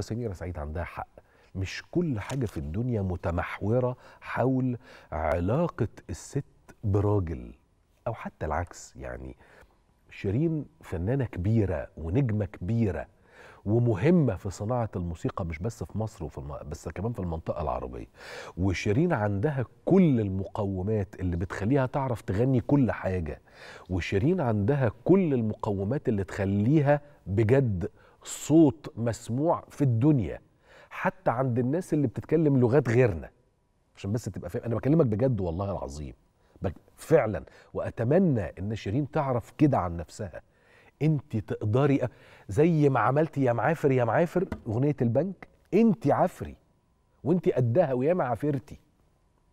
سميرة سعيد عندها حق مش كل حاجة في الدنيا متمحورة حول علاقة الست براجل أو حتى العكس يعني شيرين فنانة كبيرة ونجمة كبيرة ومهمة في صناعة الموسيقى مش بس في مصر وفي الم... بس كمان في المنطقة العربية وشيرين عندها كل المقومات اللي بتخليها تعرف تغني كل حاجة وشيرين عندها كل المقومات اللي تخليها بجد صوت مسموع في الدنيا حتى عند الناس اللي بتتكلم لغات غيرنا عشان بس تبقى فاهم انا بكلمك بجد والله العظيم فعلا واتمنى ان شيرين تعرف كده عن نفسها انت تقدري زي ما عملتي يا معافر يا معافر اغنيه البنك انت عفري وانت قدها وياما عافرتي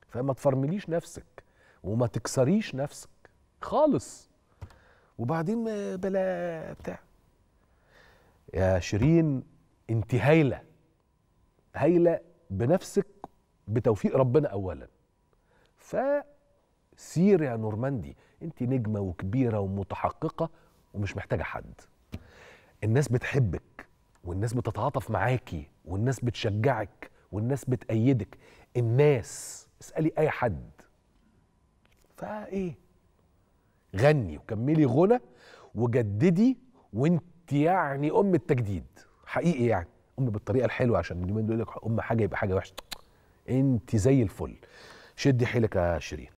فما تفرمليش نفسك وما تكسريش نفسك خالص وبعدين بلا بتاع يا شيرين انت هايله هايله بنفسك بتوفيق ربنا اولا فسير يا نورماندي انت نجمه وكبيره ومتحققه ومش محتاجه حد الناس بتحبك والناس بتتعاطف معاكي والناس بتشجعك والناس بتأيدك الناس اسألي أي حد فإيه غني وكملي غنى وجددي وانت يعني ام التجديد حقيقي يعني ام بالطريقه الحلوه عشان اليومين دول يقول لك ام حاجه يبقى حاجه وحشه انت زي الفل شدي حيلك يا شيرين